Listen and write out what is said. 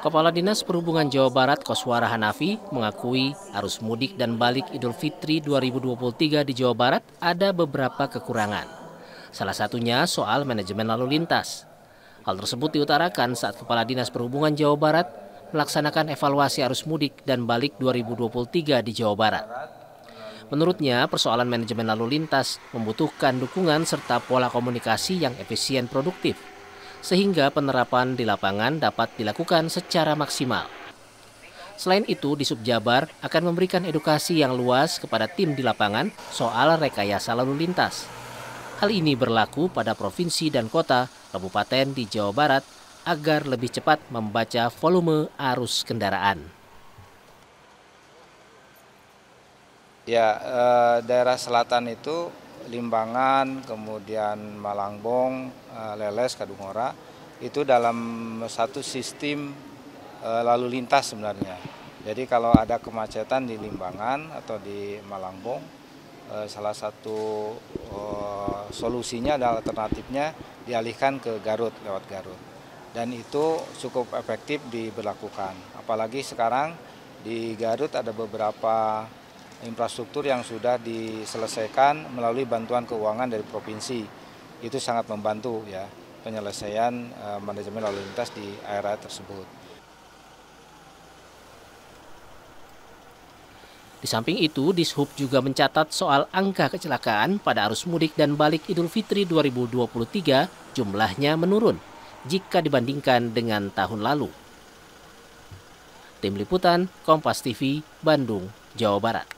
Kepala Dinas Perhubungan Jawa Barat Koswara Hanafi mengakui arus mudik dan balik Idul Fitri 2023 di Jawa Barat ada beberapa kekurangan. Salah satunya soal manajemen lalu lintas. Hal tersebut diutarakan saat Kepala Dinas Perhubungan Jawa Barat melaksanakan evaluasi arus mudik dan balik 2023 di Jawa Barat. Menurutnya, persoalan manajemen lalu lintas membutuhkan dukungan serta pola komunikasi yang efisien produktif sehingga penerapan di lapangan dapat dilakukan secara maksimal. Selain itu, di Subjabar akan memberikan edukasi yang luas kepada tim di lapangan soal rekayasa lalu lintas. Hal ini berlaku pada provinsi dan kota, kabupaten di Jawa Barat agar lebih cepat membaca volume arus kendaraan. Ya, eh, daerah selatan itu Limbangan, kemudian Malangbong, eh, Leles, Kadungora itu dalam satu sistem eh, lalu lintas sebenarnya. Jadi kalau ada kemacetan di Limbangan atau di Malangbong, eh, salah satu solusinya adalah alternatifnya dialihkan ke Garut lewat Garut. Dan itu cukup efektif diberlakukan. Apalagi sekarang di Garut ada beberapa infrastruktur yang sudah diselesaikan melalui bantuan keuangan dari provinsi. Itu sangat membantu ya penyelesaian uh, manajemen lalu lintas di area tersebut. Di samping itu, Dishub juga mencatat soal angka kecelakaan pada arus mudik dan balik Idul Fitri 2023 jumlahnya menurun jika dibandingkan dengan tahun lalu. Tim Liputan, Kompas TV, Bandung, Jawa Barat.